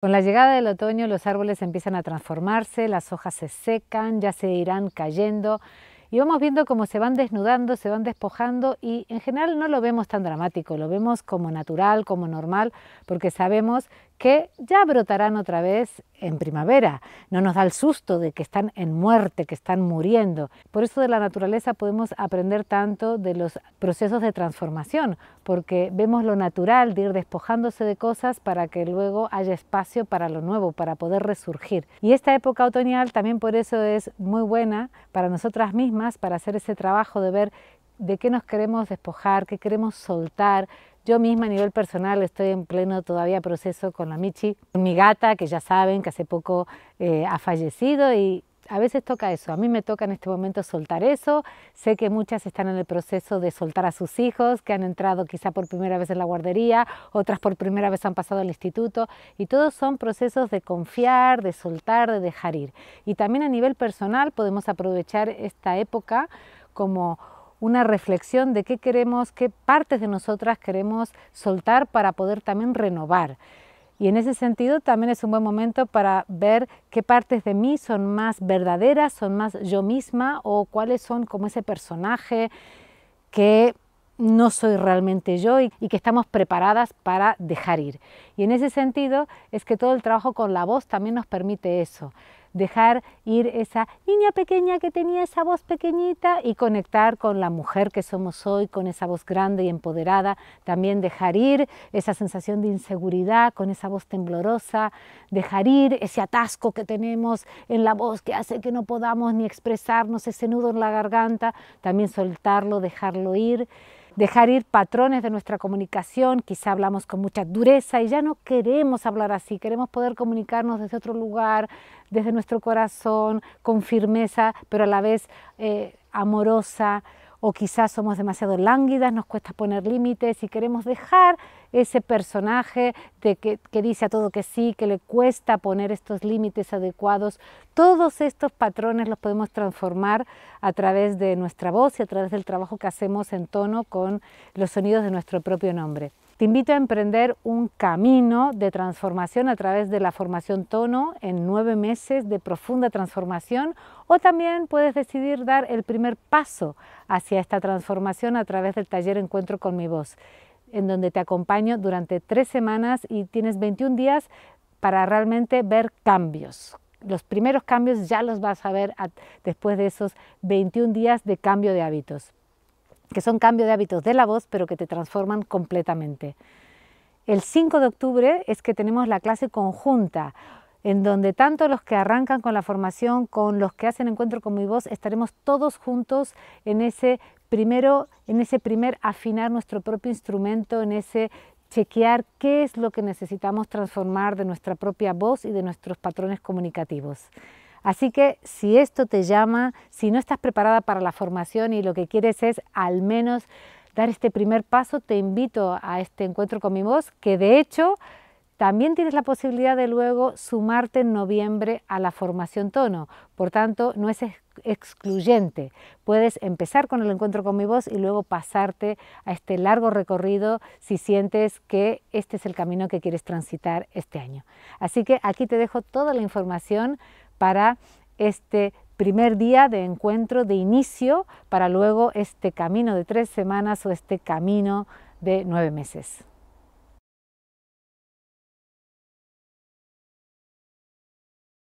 Con la llegada del otoño los árboles empiezan a transformarse, las hojas se secan, ya se irán cayendo y vamos viendo cómo se van desnudando, se van despojando y en general no lo vemos tan dramático, lo vemos como natural, como normal, porque sabemos que ya brotarán otra vez en primavera. No nos da el susto de que están en muerte, que están muriendo. Por eso de la naturaleza podemos aprender tanto de los procesos de transformación, porque vemos lo natural de ir despojándose de cosas para que luego haya espacio para lo nuevo, para poder resurgir. Y esta época otoñal también por eso es muy buena para nosotras mismas, para hacer ese trabajo de ver de qué nos queremos despojar, qué queremos soltar, yo misma a nivel personal estoy en pleno todavía proceso con la Michi, mi gata, que ya saben que hace poco eh, ha fallecido y a veces toca eso. A mí me toca en este momento soltar eso. Sé que muchas están en el proceso de soltar a sus hijos, que han entrado quizá por primera vez en la guardería, otras por primera vez han pasado al instituto. Y todos son procesos de confiar, de soltar, de dejar ir. Y también a nivel personal podemos aprovechar esta época como una reflexión de qué queremos, qué partes de nosotras queremos soltar para poder también renovar. Y en ese sentido también es un buen momento para ver qué partes de mí son más verdaderas, son más yo misma o cuáles son como ese personaje que no soy realmente yo y, que estamos preparadas para dejar ir. Y en ese sentido es que todo el trabajo con la voz también nos permite eso dejar ir esa niña pequeña que tenía esa voz pequeñita y conectar con la mujer que somos hoy, con esa voz grande y empoderada, también dejar ir esa sensación de inseguridad, con esa voz temblorosa, dejar ir ese atasco que tenemos en la voz que hace que no podamos ni expresarnos, ese nudo en la garganta, también soltarlo, dejarlo ir dejar ir patrones de nuestra comunicación, quizá hablamos con mucha dureza y ya no queremos hablar así, queremos poder comunicarnos desde otro lugar, desde nuestro corazón, con firmeza, pero a la vez eh, amorosa o quizás somos demasiado lánguidas, nos cuesta poner límites y queremos dejar ese personaje que, que, dice a todo que sí, que le cuesta poner estos límites adecuados. Todos estos patrones los podemos transformar a través de nuestra voz y a través del trabajo que hacemos en tono con los sonidos de nuestro propio nombre. Te invito a emprender un camino de transformación a través de la formación tono en nueve meses de profunda transformación o también puedes decidir dar el primer paso hacia esta transformación a través del taller Encuentro con mi voz en donde te acompaño durante tres semanas y tienes 21 días para realmente ver cambios. Los primeros cambios ya los vas a ver después de esos 21 días de cambio de hábitos que son cambio de hábitos de la voz, pero que te transforman completamente. El 5 de octubre es que tenemos la clase conjunta, en donde tanto los que arrancan con la formación, con los que hacen encuentro con mi voz, estaremos todos juntos en ese primero, en ese primer afinar nuestro propio instrumento, en ese chequear qué es lo que necesitamos transformar de nuestra propia voz y de nuestros patrones comunicativos. Así que si esto te llama, si no estás preparada para la formación y lo que quieres es al menos dar este primer paso, te invito a este encuentro con mi voz, que de hecho también tienes la posibilidad de luego sumarte en noviembre a la formación tono. Por tanto, no es excluyente. Puedes empezar con el encuentro con mi voz y luego pasarte a este largo recorrido si sientes que este es el camino que quieres transitar este año. Así que aquí te dejo toda la información para este primer día de encuentro, de inicio, para luego este camino de tres semanas o este camino de nueve meses.